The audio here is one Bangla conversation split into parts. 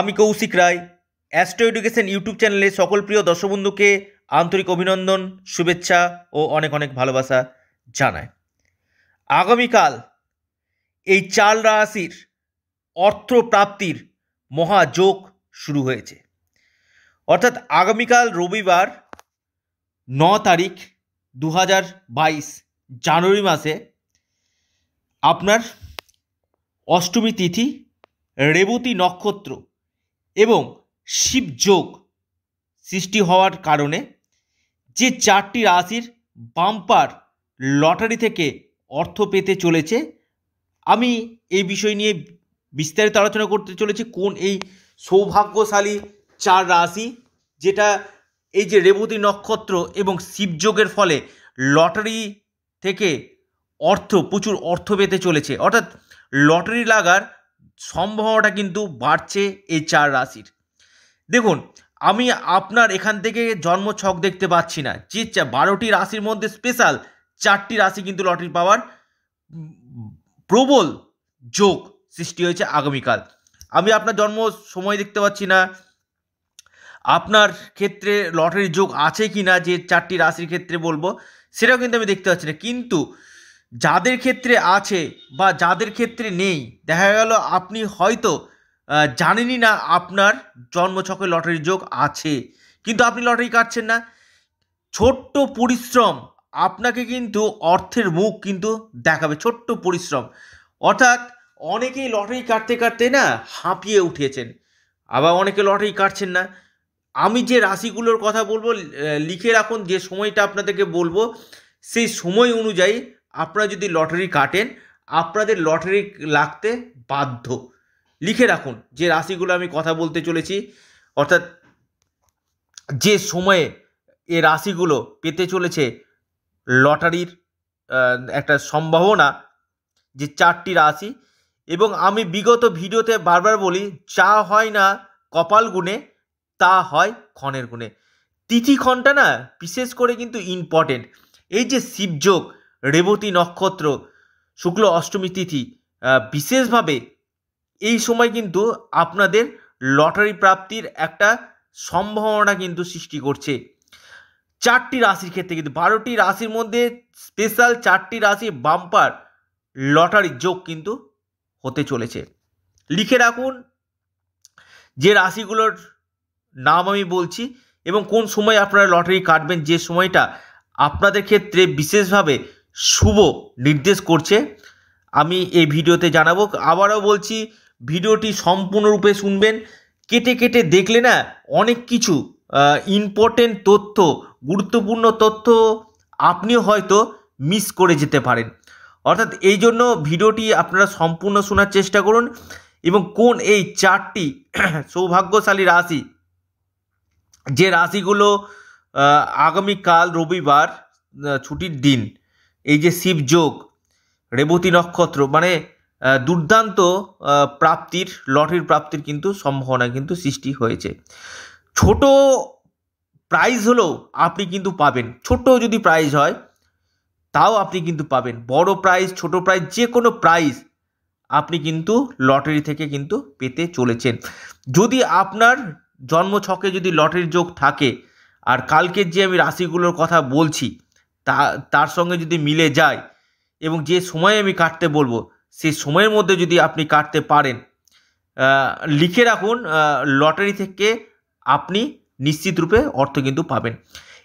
আমি Koushik Roy Astro Education YouTube চ্যানেলে সকল প্রিয় দর্শকবন্ধুকে আন্তরিক অভিনন্দন শুভেচ্ছা ও অনেক অনেক ভালোবাসা জানায় আগামীকাল এই চাল রাশির অর্থপ্রাপ্তির মহাযোগ শুরু হয়েছে অর্থাৎ আগামীকাল রবিবার ন তারিখ দু জানুয়ারি মাসে আপনার অষ্টমী তিথি রেবতী নক্ষত্র এবং শিবযোগ সৃষ্টি হওয়ার কারণে যে চারটি রাশির বাম্পার লটারি থেকে অর্থ পেতে চলেছে আমি এই বিষয় নিয়ে বিস্তারিত আলোচনা করতে চলেছি কোন এই সৌভাগ্যশালী চার রাশি যেটা এই যে রেবতী নক্ষত্র এবং শিবযোগের ফলে লটারি থেকে অর্থ প্রচুর অর্থ পেতে চলেছে অর্থাৎ লটারি লাগার সম্ভাবনাটা কিন্তু বাড়ছে এই চার রাশির দেখুন আমি আপনার এখান থেকে জন্ম ছক দেখতে পাচ্ছি না যে বারোটি রাশির মধ্যে স্পেশাল চারটি রাশি কিন্তু লটারি পাওয়ার প্রবল যোগ সৃষ্টি হয়েছে আগামীকাল আমি আপনার জন্ম সময় দেখতে পাচ্ছি না আপনার ক্ষেত্রে লটারির যোগ আছে কি না যে চারটি রাশির ক্ষেত্রে বলবো সেটাও কিন্তু আমি দেখতে পাচ্ছি না কিন্তু যাদের ক্ষেত্রে আছে বা যাদের ক্ষেত্রে নেই দেখা গেল আপনি হয়তো জানেনই না আপনার জন্মছকে লটারির যোগ আছে কিন্তু আপনি লটারি কাটছেন না ছোট্ট পরিশ্রম আপনাকে কিন্তু অর্থের মুখ কিন্তু দেখাবে ছোট্ট পরিশ্রম অর্থাৎ অনেকেই লটারি কাটতে কাটতে না হাঁপিয়ে উঠেছেন আবার অনেকে লটারি কাটছেন না আমি যে রাশিগুলোর কথা বলবো লিখে রাখুন যে সময়টা আপনাদেরকে বলবো সেই সময় অনুযায়ী আপনারা যদি লটারি কাটেন আপনাদের লটারি লাগতে বাধ্য লিখে রাখুন যে রাশিগুলো আমি কথা বলতে চলেছি অর্থাৎ যে সময়ে এ রাশিগুলো পেতে চলেছে লটারির একটা সম্ভাবনা যে চারটি রাশি এবং আমি বিগত ভিডিওতে বারবার বলি যা হয় না কপাল গুণে তা হয় ক্ষণের গুণে তিথিক্ষণটা না বিশেষ করে কিন্তু ইম্পর্টেন্ট এই যে শিবযোগ রেবতী নক্ষত্র শুক্ল অষ্টমী তিথি বিশেষভাবে এই সময় কিন্তু আপনাদের লটারি প্রাপ্তির একটা সম্ভাবনা কিন্তু সৃষ্টি করছে চারটি রাশির ক্ষেত্রে কিন্তু বারোটি রাশির মধ্যে স্পেশাল চারটি রাশি বাম্পার লটারির যোগ কিন্তু হতে চলেছে লিখে রাখুন যে রাশিগুলোর নাম আমি বলছি এবং কোন সময় আপনারা লটারি কাটবেন যে সময়টা আপনাদের ক্ষেত্রে বিশেষভাবে শুভ নির্দেশ করছে আমি এই ভিডিওতে জানাবো আবারও বলছি ভিডিওটি সম্পূর্ণরূপে শুনবেন কেটে কেটে দেখলে না অনেক কিছু ইম্পর্টেন্ট তথ্য গুরুত্বপূর্ণ তথ্য আপনি হয়তো মিস করে যেতে পারেন অর্থাৎ এই জন্য ভিডিওটি আপনারা সম্পূর্ণ শোনার চেষ্টা করুন এবং কোন এই চারটি সৌভাগ্যশালী রাশি যে রাশিগুলো আগামীকাল রবিবার ছুটির দিন এই যে শিব যোগ রেবতী নক্ষত্র মানে দুর্দান্ত প্রাপ্তির লটারির প্রাপ্তির কিন্তু সম্ভাবনা কিন্তু সৃষ্টি হয়েছে ছোট প্রাইজ হলেও আপনি কিন্তু পাবেন ছোট যদি প্রাইজ হয় তাও আপনি কিন্তু পাবেন বড় প্রাইজ ছোট প্রাইজ যে কোনো প্রাইজ আপনি কিন্তু লটারি থেকে কিন্তু পেতে চলেছেন যদি আপনার জন্ম ছকে যদি লটারির যোগ থাকে আর কালকের যে আমি রাশিগুলোর কথা বলছি তা তার সঙ্গে যদি মিলে যায় এবং যে সময় আমি কাটতে বলবো সেই সময়ের মধ্যে যদি আপনি কাটতে পারেন লিখে রাখুন লটারি থেকে আপনি নিশ্চিত রূপে অর্থ কিন্তু পাবেন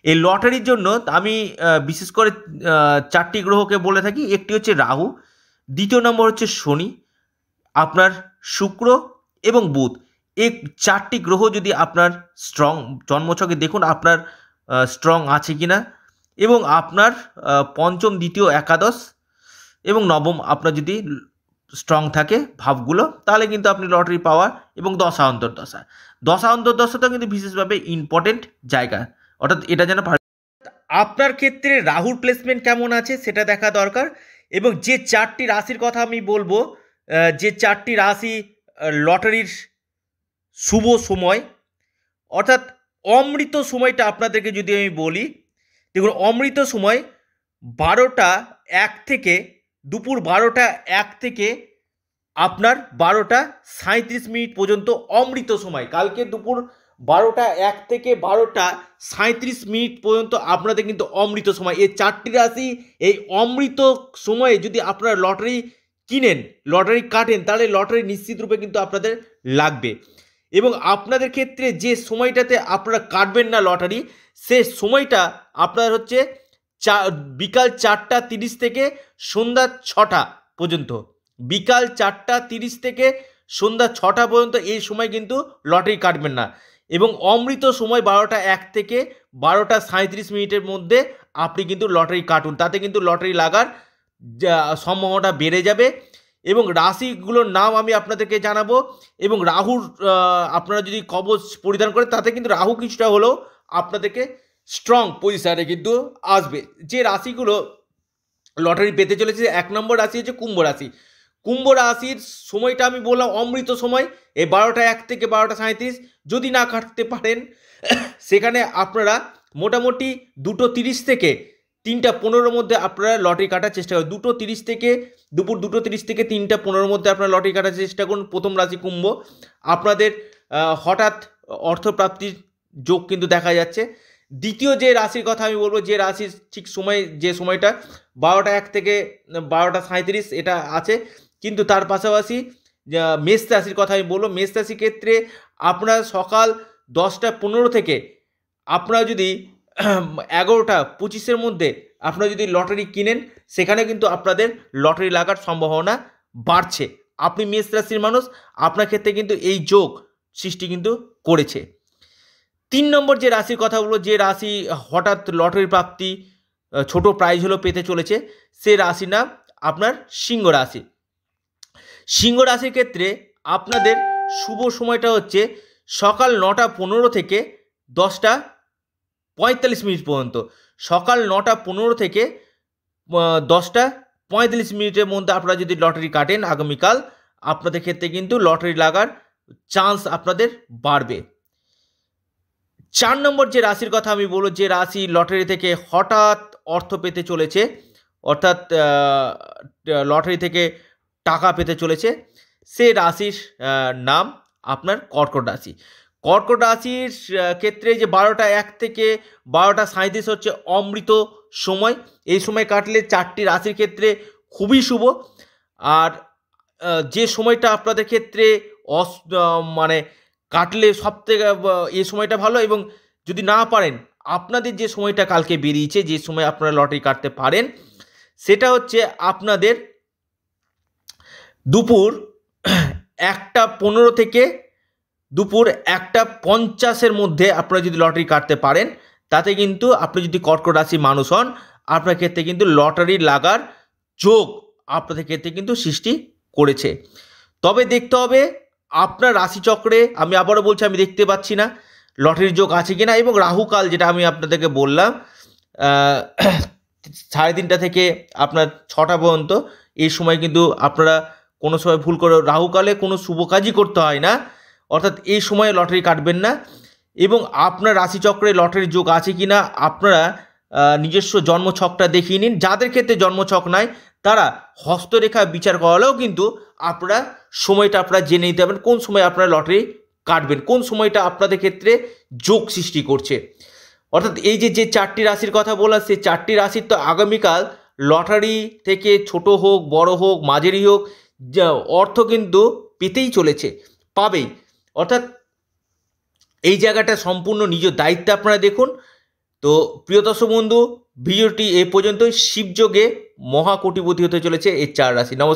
এই লটারির জন্য আমি বিশেষ করে চারটি গ্রহকে বলে থাকি একটি হচ্ছে রাহু দ্বিতীয় নম্বর হচ্ছে শনি আপনার শুক্র এবং বুধ এই চারটি গ্রহ যদি আপনার স্ট্রং জন্মছকে দেখুন আপনার স্ট্রং আছে কি না এবং আপনার পঞ্চম দ্বিতীয় একাদশ এবং নবম আপনার যদি স্ট্রং থাকে ভাবগুলো তাহলে কিন্তু আপনি লটারি পাওয়ার এবং দশা অন্তর্দশা দশা অন্তর্দশাটা কিন্তু বিশেষভাবে ইম্পর্টেন্ট জায়গা অর্থাৎ এটা যেন আপনার ক্ষেত্রে রাহুর প্লেসমেন্ট কেমন আছে সেটা দেখা দরকার এবং যে চারটি রাশির কথা আমি বলবো যে চারটি রাশি লটারির শুভ সময় অর্থাৎ অমৃত সময়টা আপনাদেরকে যদি আমি বলি দেখুন অমৃত সময় বারোটা এক থেকে দুপুর বারোটা এক থেকে আপনার বারোটা সাঁত্রিশ মিনিট পর্যন্ত অমৃত সময় কালকে দুপুর বারোটা এক থেকে বারোটা সাঁত্রিশ মিনিট পর্যন্ত আপনাদের কিন্তু অমৃত সময় এই চারটি রাশি এই অমৃত সময়ে যদি আপনারা লটারি কিনেন লটারি কাটেন তাহলে লটারি নিশ্চিত রূপে কিন্তু আপনাদের লাগবে এবং আপনাদের ক্ষেত্রে যে সময়টাতে আপনারা কাটবেন না লটারি সে সময়টা আপনার হচ্ছে চা বিকাল চারটা তিরিশ থেকে সন্ধ্যা ছটা পর্যন্ত বিকাল চারটা তিরিশ থেকে সন্ধ্যা ছটা পর্যন্ত এই সময় কিন্তু লটারি কাটবেন না এবং অমৃত সময় বারোটা এক থেকে বারোটা সাঁত্রিশ মিনিটের মধ্যে আপনি কিন্তু লটারি কাটুন তাতে কিন্তু লটারি লাগার সম্ভাবনাটা বেড়ে যাবে এবং রাশিগুলোর নাম আমি আপনাদেরকে জানাবো এবং রাহুর আপনারা যদি কবচ পরিধান করেন তাতে কিন্তু রাহু কিছুটা হলেও আপনাদেরকে স্ট্রং পজিশানে কিন্তু আসবে যে রাশিগুলো লটারি পেতে চলেছে এক নম্বর রাশি হচ্ছে কুম্ভ রাশি কুম্ভ রাশির সময়টা আমি বললাম অমৃত সময় এই বারোটা এক থেকে বারোটা সাঁত্রিশ যদি না কাটতে পারেন সেখানে আপনারা মোটামুটি দুটো তিরিশ থেকে তিনটা পনেরোর মধ্যে আপনারা লটারি কাটার চেষ্টা করুন দুটো তিরিশ থেকে দুপুর দুটো তিরিশ থেকে তিনটা পনেরোর মধ্যে আপনারা লটারি কাটার চেষ্টা করুন প্রথম রাশি কুম্ভ আপনাদের হঠাৎ অর্থপ্রাপ্তির যোগ কিন্তু দেখা যাচ্ছে দ্বিতীয় যে রাশির কথা আমি বলবো যে রাশির ঠিক সময় যে সময়টা বারোটা এক থেকে বারোটা সাঁত্রিশ এটা আছে কিন্তু তার পাশাপাশি মেষ রাশির কথা আমি বলবো মেষ রাশির ক্ষেত্রে আপনার সকাল দশটা পনেরো থেকে আপনারা যদি এগারোটা পঁচিশের মধ্যে আপনারা যদি লটারি কিনেন সেখানে কিন্তু আপনাদের লটারি লাগার সম্ভাবনা বাড়ছে আপনি মেষ রাশির মানুষ আপনার ক্ষেত্রে কিন্তু এই যোগ সৃষ্টি কিন্তু করেছে তিন নম্বর যে রাশির কথাগুলো যে রাশি হঠাৎ লটারি প্রাপ্তি ছোট প্রাইজ হলো পেতে চলেছে সে রাশি নাম আপনার সিংহ রাশি সিংহ রাশির ক্ষেত্রে আপনাদের শুভ সময়টা হচ্ছে সকাল নটা পনেরো থেকে দশটা পঁয়তাল্লিশ মিনিট পর্যন্ত সকাল নটা পনেরো থেকে দশটা পঁয়তাল্লিশ মিনিটের মধ্যে আপনারা যদি লটারি কাটেন আগামীকাল আপনাদের ক্ষেত্রে কিন্তু লটারি লাগার চান্স আপনাদের বাড়বে চার নম্বর যে রাশির কথা আমি বলব যে রাশি লটারি থেকে হঠাৎ অর্থ পেতে চলেছে অর্থাৎ লটারি থেকে টাকা পেতে চলেছে সে রাশির নাম আপনার কর্কট রাশি কর্কট রাশির ক্ষেত্রে যে বারোটা এক থেকে বারোটা সাঁইত্রিশ হচ্ছে অমৃত সময় এই সময় কাটলে চারটি রাশির ক্ষেত্রে খুবই শুভ আর যে সময়টা আপনাদের ক্ষেত্রে অস মানে কাটলে সব থেকে এই সময়টা ভালো এবং যদি না পারেন আপনাদের যে সময়টা কালকে বেরিয়েছে যে সময় আপনারা লটারি কাটতে পারেন সেটা হচ্ছে আপনাদের দুপুর একটা পনেরো থেকে দুপুর একটা পঞ্চাশের মধ্যে আপনারা যদি লটারি কাটতে পারেন তাতে কিন্তু আপনি যদি কর্কট রাশি মানুষ হন আপনার ক্ষেত্রে কিন্তু লটারি লাগার যোগ আপনাদের ক্ষেত্রে কিন্তু সৃষ্টি করেছে তবে দেখতে হবে আপনার রাশিচক্রে আমি আবারও বলছি আমি দেখতে পাচ্ছি না লটারির যোগ আছে কি না এবং রাহুকাল যেটা আমি আপনাদেরকে বললাম সাড়ে তিনটা থেকে আপনার ছটা পর্যন্ত এই সময় কিন্তু আপনারা কোনো সময় ভুল করে রাহুকালে কোনো শুভ কাজই করতে হয় না অর্থাৎ এই সময়ে লটারি কাটবেন না এবং আপনার রাশিচক্রে লটারির যোগ আছে কি না আপনারা নিজস্ব জন্মছকটা দেখিয়ে নিন যাদের ক্ষেত্রে জন্মছক নাই তারা হস্তরেখা বিচার করালেও কিন্তু আপনারা সময়টা আপনারা জেনে নিতে পারবেন কোন সময় আপনারা লটারি কাটবেন কোন সময়টা আপনাদের ক্ষেত্রে যোগ সৃষ্টি করছে অর্থাৎ এই যে যে চারটি রাশির কথা বলা সেই চারটি রাশির তো আগামীকাল লটারি থেকে ছোট হোক বড় হোক মাঝেরই হোক অর্থ কিন্তু পেতেই চলেছে পাবেই অর্থাৎ এই জায়গাটা সম্পূর্ণ নিজ দায়িত্বে আপনারা দেখুন তো প্রিয় দর্শক বন্ধু ভিডিওটি এ পর্যন্তই শিবযোগে মহাকটিপতি হতে চলেছে এই চার রাশি নমস্কার